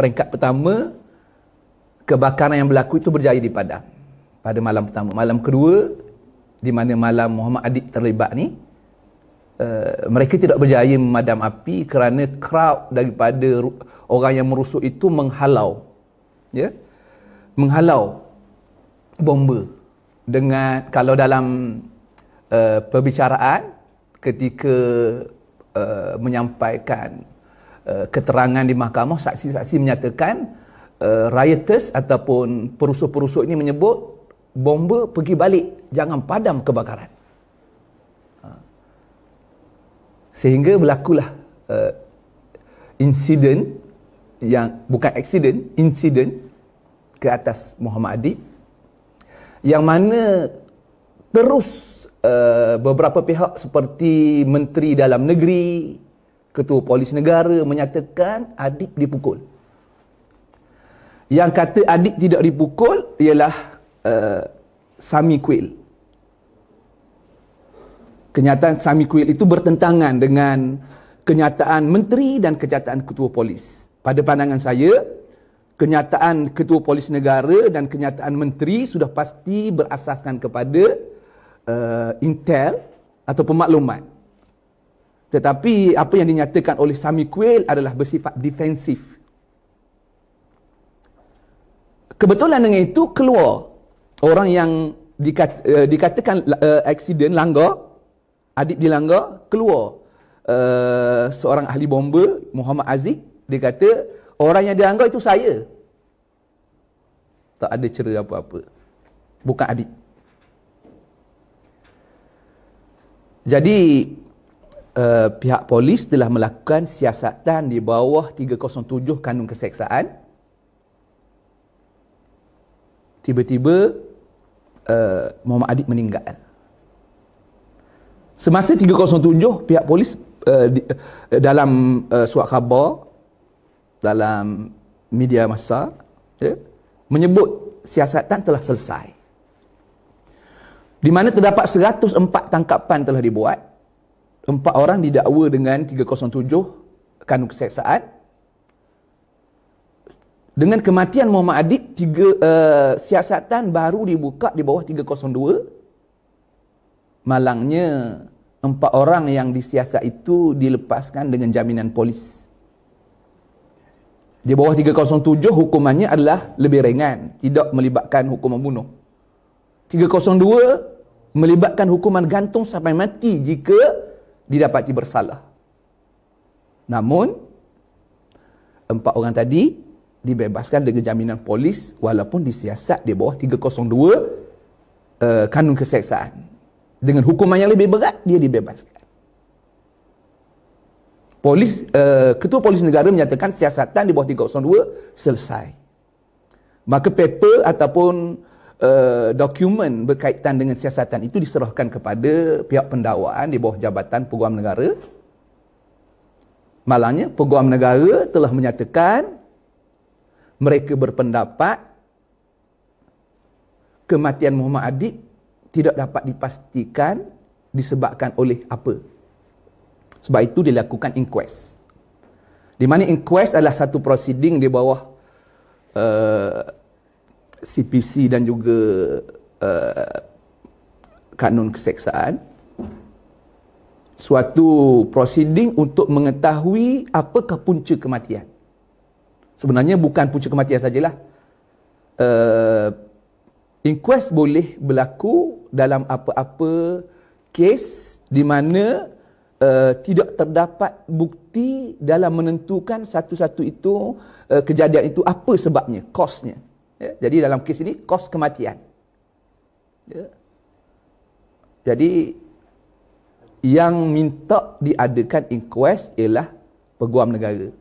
peringkat pertama kebakaran yang berlaku itu berjaya di Padang pada malam pertama malam kedua di mana malam Muhammad Adib terlibat ni uh, mereka tidak berjaya memadam api kerana crowd daripada orang yang merusuk itu menghalau ya yeah? menghalau bomba dengan kalau dalam uh, perbicaraan ketika uh, menyampaikan Eh, keterangan di mahkamah saksi-saksi menyatakan uh, rioters ataupun perusuh-perusuh ini menyebut bomba pergi balik jangan padam kebakaran ha. sehingga berlakulah uh, eh, insiden yang bukan accident insiden ke atas Muhammad Adib yang mana terus uh, beberapa pihak seperti menteri dalam negeri Ketua Polis Negara menyatakan Adib dipukul. Yang kata Adib tidak dipukul ialah uh, Sami Kuil. Kenyataan Sami Kuil itu bertentangan dengan kenyataan menteri dan kenyataan ketua polis. Pada pandangan saya, kenyataan ketua polis negara dan kenyataan menteri sudah pasti berasaskan kepada uh, intel atau pemaklumat. Tetapi apa yang dinyatakan oleh Sami Kuil adalah bersifat defensif. Kebetulan dengan itu keluar orang yang dikat, uh, dikatakan uh, accident langgar, adik dilanggar, keluar uh, seorang ahli bomba Muhammad Aziz dia kata orang yang dilanggar itu saya. Tak ada cerita apa-apa. Bukan adik. Jadi uh, pihak polis telah melakukan siasatan di bawah 307 kanun keseksaan tiba-tiba uh, Muhammad Adik meninggal semasa 307 pihak polis uh, di, uh, dalam uh, suat khabar dalam media masa yeah, menyebut siasatan telah selesai di mana terdapat 104 tangkapan telah dibuat empat orang didakwa dengan 307 kanun keseksaan dengan kematian Muhammad Adib tiga uh, siasatan baru dibuka di bawah 302 malangnya empat orang yang disiasat itu dilepaskan dengan jaminan polis di bawah 307 hukumannya adalah lebih ringan tidak melibatkan hukum membunuh 302 melibatkan hukuman gantung sampai mati jika didapati bersalah. Namun, empat orang tadi dibebaskan dengan jaminan polis walaupun disiasat di bawah 302 uh, eh, kanun keseksaan. Dengan hukuman yang lebih berat, dia dibebaskan. Polis, uh, Ketua Polis Negara menyatakan siasatan di bawah 302 selesai. Maka paper ataupun Eh, dokumen berkaitan dengan siasatan itu diserahkan kepada pihak pendakwaan di bawah jabatan peguam negara. Malangnya, peguam negara telah menyatakan mereka berpendapat kematian Muhammad Adib tidak dapat dipastikan disebabkan oleh apa. Sebab itu dilakukan inquest. Di mana inquest adalah satu proceeding di bawah uh, CPC dan juga uh, kanun keseksaan suatu proceeding untuk mengetahui apakah punca kematian. Sebenarnya bukan punca kematian sajalah. Uh, inquest boleh berlaku dalam apa-apa kes di mana uh, tidak terdapat bukti dalam menentukan satu-satu itu uh, kejadian itu apa sebabnya, kosnya. Ya, jadi dalam kes ini kos kematian. Ya. Jadi yang minta diadakan inquest ialah peguam negara.